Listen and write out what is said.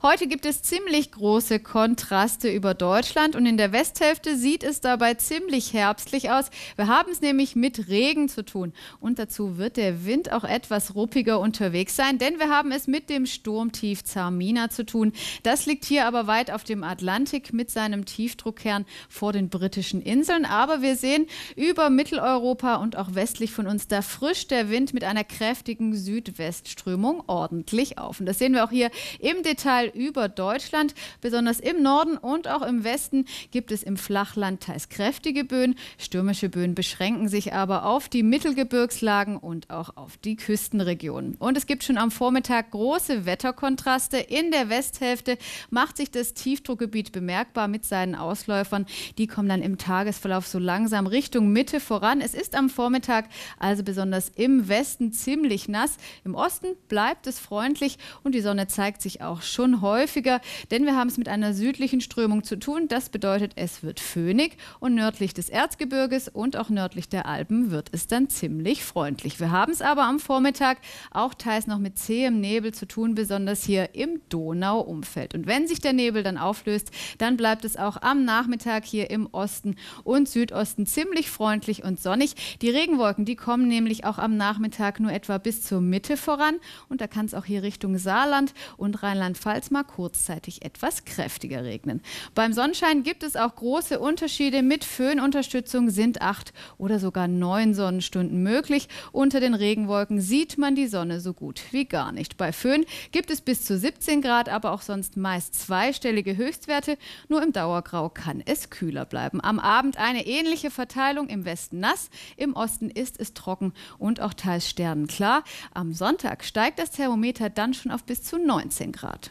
Heute gibt es ziemlich große Kontraste über Deutschland und in der Westhälfte sieht es dabei ziemlich herbstlich aus. Wir haben es nämlich mit Regen zu tun. Und dazu wird der Wind auch etwas ruppiger unterwegs sein, denn wir haben es mit dem Sturmtief Zarmina zu tun. Das liegt hier aber weit auf dem Atlantik mit seinem Tiefdruckkern vor den britischen Inseln. Aber wir sehen über Mitteleuropa und auch westlich von uns, da frischt der Wind mit einer kräftigen Südwestströmung ordentlich auf. Und das sehen wir auch hier im Detail über Deutschland. Besonders im Norden und auch im Westen gibt es im Flachland teils kräftige Böen. Stürmische Böen beschränken sich aber auf die Mittelgebirgslagen und auch auf die Küstenregionen. Und es gibt schon am Vormittag große Wetterkontraste. In der Westhälfte macht sich das Tiefdruckgebiet bemerkbar mit seinen Ausläufern. Die kommen dann im Tagesverlauf so langsam Richtung Mitte voran. Es ist am Vormittag also besonders im Westen ziemlich nass. Im Osten bleibt es freundlich und die Sonne zeigt sich auch schon häufiger, denn wir haben es mit einer südlichen Strömung zu tun. Das bedeutet, es wird föhnig und nördlich des Erzgebirges und auch nördlich der Alpen wird es dann ziemlich freundlich. Wir haben es aber am Vormittag auch teils noch mit zähem Nebel zu tun, besonders hier im Donauumfeld. Und wenn sich der Nebel dann auflöst, dann bleibt es auch am Nachmittag hier im Osten und Südosten ziemlich freundlich und sonnig. Die Regenwolken, die kommen nämlich auch am Nachmittag nur etwa bis zur Mitte voran und da kann es auch hier Richtung Saarland und Rheinland-Pfalz es mal kurzzeitig etwas kräftiger regnen. Beim Sonnenschein gibt es auch große Unterschiede. Mit Föhnunterstützung sind acht oder sogar neun Sonnenstunden möglich. Unter den Regenwolken sieht man die Sonne so gut wie gar nicht. Bei Föhn gibt es bis zu 17 Grad, aber auch sonst meist zweistellige Höchstwerte. Nur im Dauergrau kann es kühler bleiben. Am Abend eine ähnliche Verteilung. Im Westen nass, im Osten ist es trocken und auch teils sternenklar. Am Sonntag steigt das Thermometer dann schon auf bis zu 19 Grad.